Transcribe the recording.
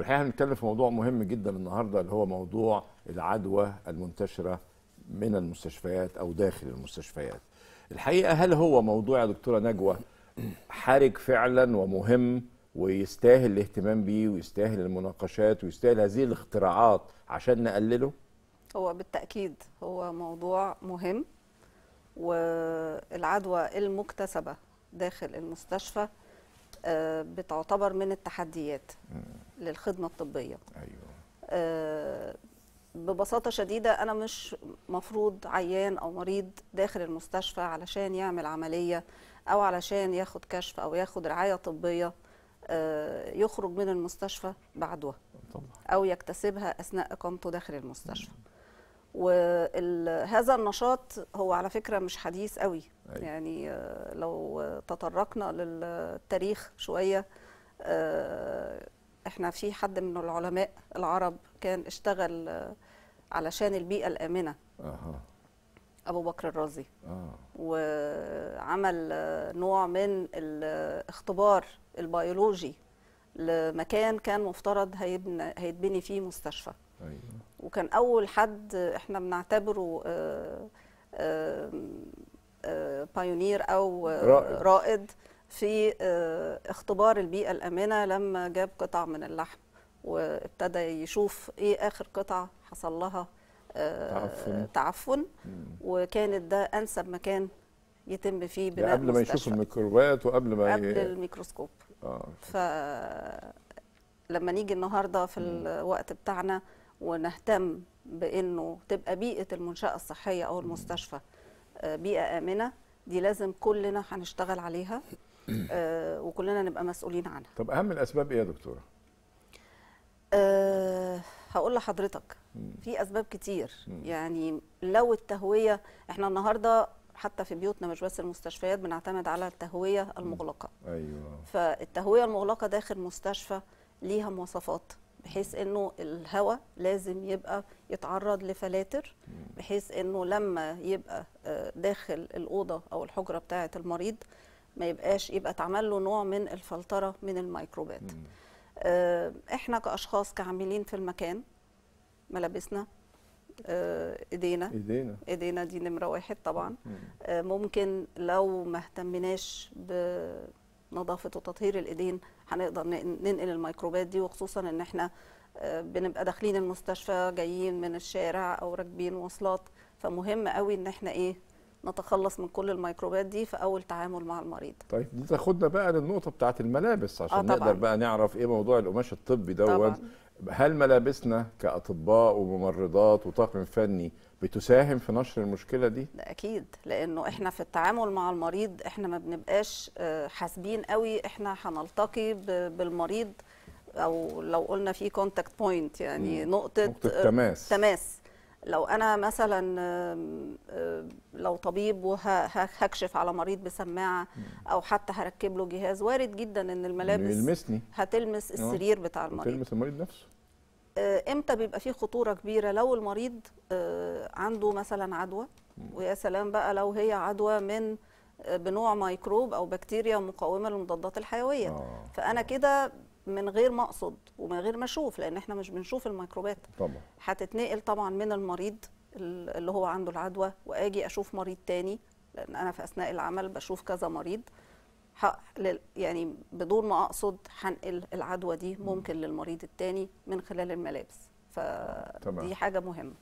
والحقيقه هنتكلم في موضوع مهم جدا النهارده اللي هو موضوع العدوى المنتشره من المستشفيات او داخل المستشفيات. الحقيقه هل هو موضوع يا دكتوره نجوى حرج فعلا ومهم ويستاهل الاهتمام بيه ويستاهل المناقشات ويستاهل هذه الاختراعات عشان نقلله؟ هو بالتاكيد هو موضوع مهم والعدوى المكتسبه داخل المستشفى آه، بتعتبر من التحديات للخدمه الطبيه ايوه آه، ببساطه شديده انا مش مفروض عيان او مريض داخل المستشفى علشان يعمل عمليه او علشان ياخد كشف او ياخد رعايه طبيه آه، يخرج من المستشفى بعدها او يكتسبها اثناء اقامته داخل المستشفى وهذا النشاط هو على فكره مش حديث قوي أي. أيوة. يعني آه، لو تطرقنا للتاريخ شويه آه، احنا في حد من العلماء العرب كان اشتغل آه، علشان البيئه الامنه أه. ابو بكر الرازي آه. وعمل نوع من الاختبار البيولوجي لمكان كان مفترض هيتبني فيه مستشفى أيوة. وكان اول حد احنا بنعتبره بايونير آه، آه، آه، او رائد, رائد في اختبار البيئه الامنه لما جاب قطع من اللحم وابتدى يشوف ايه اخر قطعه حصل لها تعفن, تعفن وكانت ده انسب مكان يتم فيه يعني بناء قبل ما يشوف الميكروبات وقبل ما قبل ي... الميكروسكوب اه ف لما نيجي النهارده في الوقت بتاعنا ونهتم بانه تبقى بيئه المنشاه الصحيه او المستشفى آه، بيئه امنه دي لازم كلنا هنشتغل عليها آه، وكلنا نبقى مسؤولين عنها طب اهم الاسباب ايه يا دكتوره أه هقول لحضرتك في اسباب كتير يعني لو التهويه احنا النهارده حتى في بيوتنا مش بس المستشفيات بنعتمد على التهويه المغلقه ايوه فالتهويه المغلقه داخل مستشفى ليها مواصفات بحيث انه الهواء لازم يبقى يتعرض لفلاتر بحيث انه لما يبقى آه، داخل الاوضه او الحجره بتاعه المريض ما يبقاش يبقى اتعمل له نوع من الفلتره من الميكروبات آه، احنا كاشخاص كعاملين في المكان ملابسنا آه، ايدينا ايدينا ايدينا دي نمره واحد طبعا ممكن لو ما اهتمناش ب نظافه وتطهير الايدين هنقدر ننقل الميكروبات دي وخصوصا ان احنا آه، بنبقى داخلين المستشفى جايين من الشارع او راكبين مواصلات فمهم قوي ان احنا ايه نتخلص من كل الميكروبات دي في اول تعامل مع المريض طيب دي تاخدنا بقى للنقطه بتاعت الملابس عشان آه نقدر بقى نعرف ايه موضوع القماش الطبي دوت هل ملابسنا كاطباء وممرضات وطاقم فني بتساهم في نشر المشكله دي لا اكيد لانه احنا في التعامل مع المريض احنا ما بنبقاش آه، حاسبين قوي احنا هنلتقي بالمريض او لو قلنا في كونتاكت بوينت يعني نقطه, نقطة تماس تماس لو انا مثلا لو طبيب وهكشف على مريض بسماعه او حتى هركب له جهاز وارد جدا ان الملابس يلمسني هتلمس آه. السرير بتاع المريض تلمس المريض نفسه آه، امتى بيبقى فيه خطوره كبيره لو المريض آه، عنده مثلا عدوى ويا سلام بقى لو هي عدوى من بنوع ميكروب او بكتيريا مقاومه للمضادات الحيويه فانا كده من غير ما اقصد ومن غير ما اشوف لان احنا مش بنشوف الميكروبات طبعا هتتنقل طبعا من المريض اللي هو عنده العدوى واجي اشوف مريض تاني لان انا في اثناء العمل بشوف كذا مريض يعني بدون ما اقصد هنقل العدوى دي ممكن للمريض التاني من خلال الملابس فدي حاجه مهمه